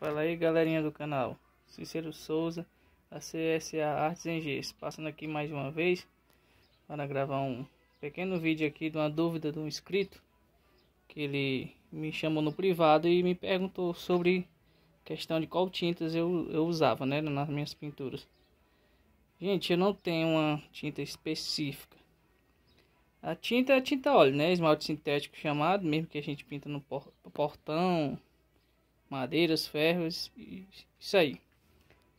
Fala aí galerinha do canal, Cícero Souza, da CSA Artes em Gesso, passando aqui mais uma vez para gravar um pequeno vídeo aqui de uma dúvida de um inscrito que ele me chamou no privado e me perguntou sobre questão de qual tintas eu, eu usava né, nas minhas pinturas. Gente, eu não tenho uma tinta específica. A tinta é a tinta óleo, né? Esmalte sintético chamado, mesmo que a gente pinta no portão, madeiras, ferros e isso aí.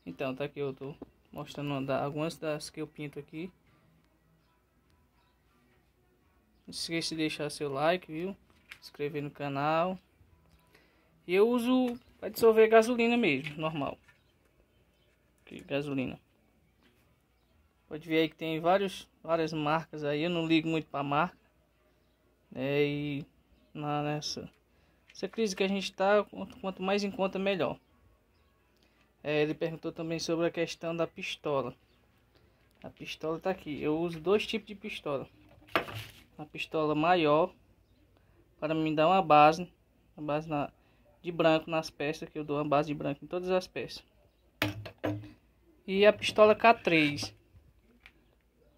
Então, tá aqui eu tô mostrando algumas das que eu pinto aqui. Não esqueça de deixar seu like, viu? inscrever no canal. E eu uso para dissolver gasolina mesmo, normal. Aqui, gasolina. Pode ver aí que tem vários, várias marcas aí. Eu não ligo muito para marca. né? e na, nessa essa crise que a gente está, quanto mais em conta, melhor. É, ele perguntou também sobre a questão da pistola. A pistola está aqui. Eu uso dois tipos de pistola. a pistola maior para me dar uma base, uma base na, de branco nas peças, que eu dou uma base de branco em todas as peças. E a pistola K3.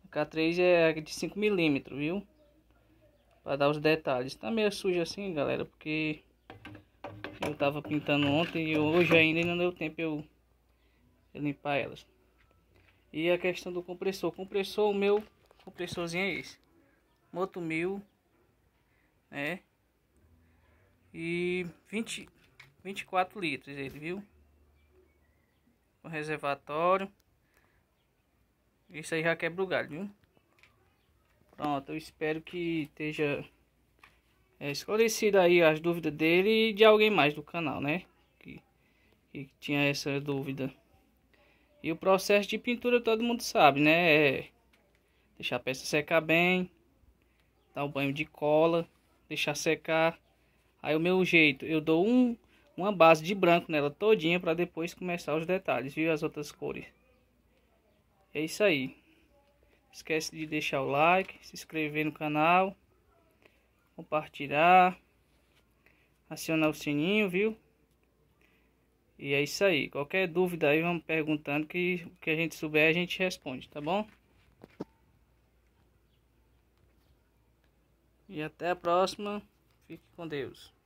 É a K3 é de 5 milímetros, viu? Para dar os detalhes. Tá meio sujo assim, galera, porque eu tava pintando ontem e hoje ainda não deu tempo eu, eu limpar elas. E a questão do compressor. Compressor, o meu compressorzinho é esse. Moto 1000, né? E 20, 24 litros ele, viu? O reservatório. Isso aí já quebra o galho, viu? Pronto, eu espero que esteja é, esclarecido aí as dúvidas dele e de alguém mais do canal, né? Que, que tinha essa dúvida. E o processo de pintura todo mundo sabe, né? É deixar a peça secar bem, dar o um banho de cola, deixar secar. Aí o meu jeito, eu dou um, uma base de branco nela todinha para depois começar os detalhes, viu? As outras cores. É isso aí. Esquece de deixar o like, se inscrever no canal compartilhar, acionar o sininho, viu? E é isso aí. Qualquer dúvida aí, vamos perguntando que o que a gente souber a gente responde, tá bom? E até a próxima. Fique com Deus.